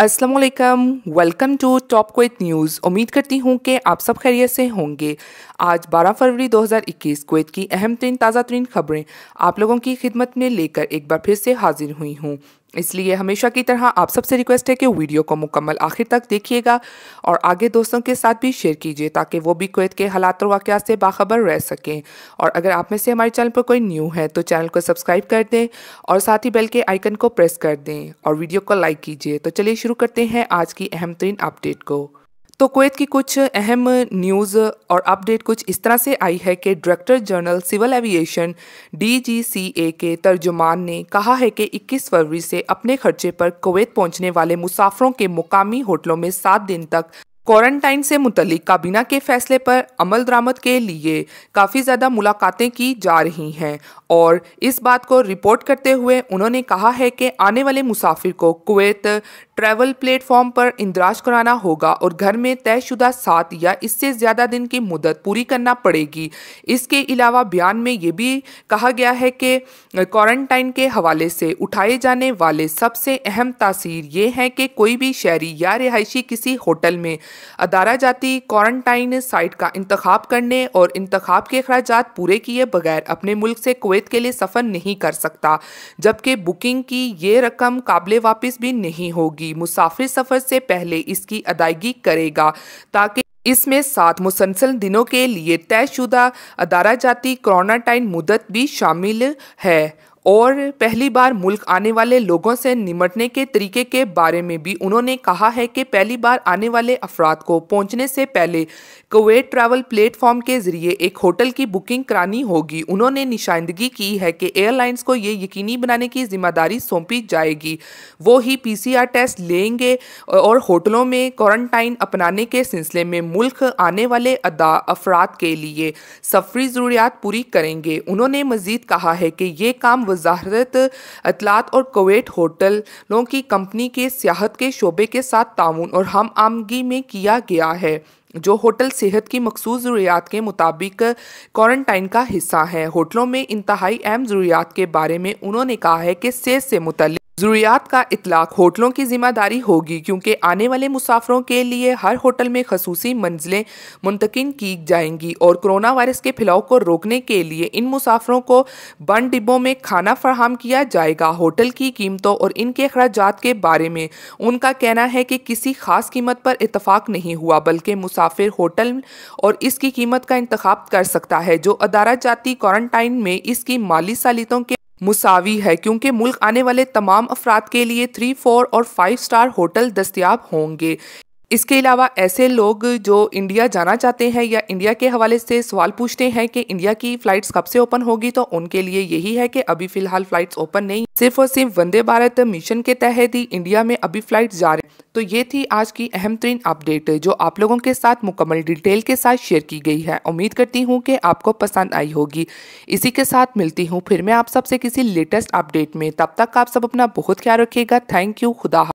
वालेकुम welcome to top Kuwait news उम्मीद करती हूँ कि आप सब खैरियत से होंगे आज 12 फरवरी 2021 क्वेट की अहम तरीन ताज़ा तरीन खबरें आप लोगों की खिदमत में लेकर एक बार फिर से हाजिर हुई हूँ इसलिए हमेशा की तरह आप सबसे रिक्वेस्ट है कि वीडियो को मुकम्मल आखिर तक देखिएगा और आगे दोस्तों के साथ भी शेयर कीजिए ताकि वो भी कोत के हालात और वाक़ात से बाखबर रह सकें और अगर आप में से हमारे चैनल पर कोई न्यू है तो चैनल को सब्सक्राइब कर दें और साथ ही बेल के आइकन को प्रेस कर दें और वीडियो को लाइक कीजिए तो चलिए शुरू करते हैं आज की अहम तरीन अपडेट को तो कुवैत की कुछ अहम न्यूज़ और अपडेट कुछ इस तरह से आई है कि director general civil aviation DGCA के तर्जुमान ने कहा है कि 21 फरवरी से अपने खर्चे पर कुवैत पहुंचने वाले मुसाफरों के मुकामी होटलों में सात दिन तक क्वारंटाइन से मुतलिक काबीना के फैसले पर अमल दरामद के लिए काफ़ी ज़्यादा मुलाकातें की जा रही हैं और इस बात को रिपोर्ट करते हुए उन्होंने कहा है कि आने वाले मुसाफिर को कुवैत ट्रैवल प्लेटफॉर्म पर इंदराज कराना होगा और घर में तयशुदा सात या इससे ज़्यादा दिन की मुदत पूरी करना पड़ेगी इसके अलावा बयान में ये भी कहा गया है कि क्वारंटाइन के हवाले से उठाए जाने वाले सबसे अहम तासीर ये हैं कि कोई भी शहरी या रिहायशी किसी होटल में अदारा जाती क्वारंटाइन साइट का इंतखा करने और इंतखब के अखराज पूरे किए बगैर अपने मुल्क से कोत के लिए सफ़र नहीं कर सकता जबकि बुकिंग की ये रकम काबिल वापस भी नहीं होगी होगी मुसाफिर सफ़र से पहले इसकी अदायगी करेगा ताकि इसमें सात मुसलसल दिनों के लिए तयशुदा अदारा जाती क्रोनाटाइन मुदत भी शामिल है और पहली बार मुल्क आने वाले लोगों से निमटने के तरीके के बारे में भी उन्होंने कहा है कि पहली बार आने वाले अफराद को पहुंचने से पहले कुवैत ट्रैवल प्लेटफॉर्म के जरिए एक होटल की बुकिंग करानी होगी उन्होंने निशानदगी की है कि एयरलाइंस को ये यकीनी बनाने की जिम्मेदारी सौंपी जाएगी वो ही पी टेस्ट लेंगे और होटलों में क्वारंटाइन अपनाने के सिलसिले में मुल्क आने वाले अदा अफराद के लिए सफरी ज़रूरियात पूरी करेंगे उन्होंने मजीद कहा है कि ये काम वजारत अतलात और कोवेट होटलों की कंपनी के सियाहत के शोबे के साथ ताउन और हम आमगी में किया गया है जो होटल सेहत की मखसूस ज़रूरियात के मुताबिक क्वारंटाइन का हिस्सा है होटलों में इंतहाई अहम ज़रूरियात के बारे में उन्होंने कहा है कि सेहत से मुतल ज़रूरियात का इतलाक होटलों की जिम्मेदारी होगी क्योंकि आने वाले मुसाफरों के लिए हर होटल में खसूसी मंजिलें मुंतकिन की जाएंगी और कोरोना वायरस के फैलाव को रोकने के लिए इन मुसाफरों को बन डिब्बों में खाना फराहम किया जाएगा होटल की कीमतों और इनके अखराज के बारे में उनका कहना है कि किसी खास कीमत पर इतफाक नहीं हुआ बल्कि मुसाफिर होटल और इसकी कीमत का इंतखब कर सकता है जो अदारा जाती क्वारंटाइन में इसकी माली सालितों के मुसावी है क्योंकि मुल्क आने वाले तमाम अफराद के लिए थ्री फोर और फाइव स्टार होटल दस्तियाब होंगे इसके अलावा ऐसे लोग जो इंडिया जाना चाहते हैं या इंडिया के हवाले से सवाल पूछते हैं कि इंडिया की फ़्लाइट्स कब से ओपन होगी तो उनके लिए यही है कि अभी फ़िलहाल फ़्लाइट्स ओपन नहीं सिर्फ और सिर्फ वंदे भारत मिशन के तहत ही इंडिया में अभी फ़्लाइट जा रहे तो ये थी आज की अहम तरीन अपडेट जो आप लोगों के साथ मुकम्मल डिटेल के साथ शेयर की गई है उम्मीद करती हूँ कि आपको पसंद आई होगी इसी के साथ मिलती हूँ फिर मैं आप सबसे किसी लेटेस्ट अपडेट में तब तक आप सब अपना बहुत ख्याल रखिएगा थैंक यू खुदा